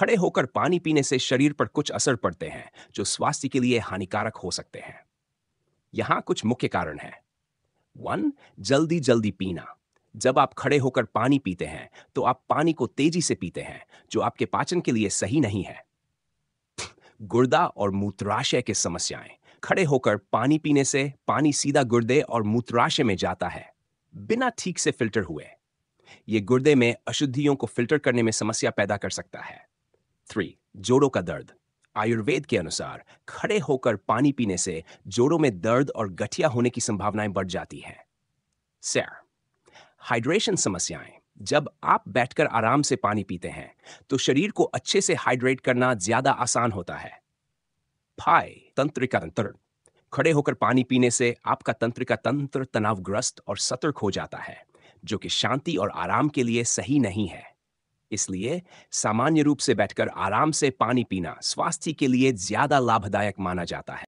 खड़े होकर पानी पीने से शरीर पर कुछ असर पड़ते हैं जो स्वास्थ्य के लिए हानिकारक हो सकते हैं यहां कुछ मुख्य कारण हैं वन जल्दी जल्दी पीना जब आप खड़े होकर पानी पीते हैं तो आप पानी को तेजी से पीते हैं जो आपके पाचन के लिए सही नहीं है गुर्दा और मूत्राशय की समस्याएं खड़े होकर पानी पीने से पानी सीधा गुर्दे और मूत्राशय में जाता है बिना ठीक से फिल्टर हुए ये गुर्दे में अशुद्धियों को फिल्टर करने में समस्या पैदा कर सकता है थ्री जोड़ों का दर्द आयुर्वेद के अनुसार खड़े होकर पानी पीने से जोड़ों में दर्द और गठिया होने की संभावनाएं बढ़ जाती हैं सर हाइड्रेशन समस्याएं जब आप बैठकर आराम से पानी पीते हैं तो शरीर को अच्छे से हाइड्रेट करना ज्यादा आसान होता है फाई तंत्रिका तंत्र खड़े होकर पानी पीने से आपका तंत्रिका तंत्र तनावग्रस्त और सतर्क हो जाता है जो कि शांति और आराम के लिए सही नहीं है इसलिए सामान्य रूप से बैठकर आराम से पानी पीना स्वास्थ्य के लिए ज्यादा लाभदायक माना जाता है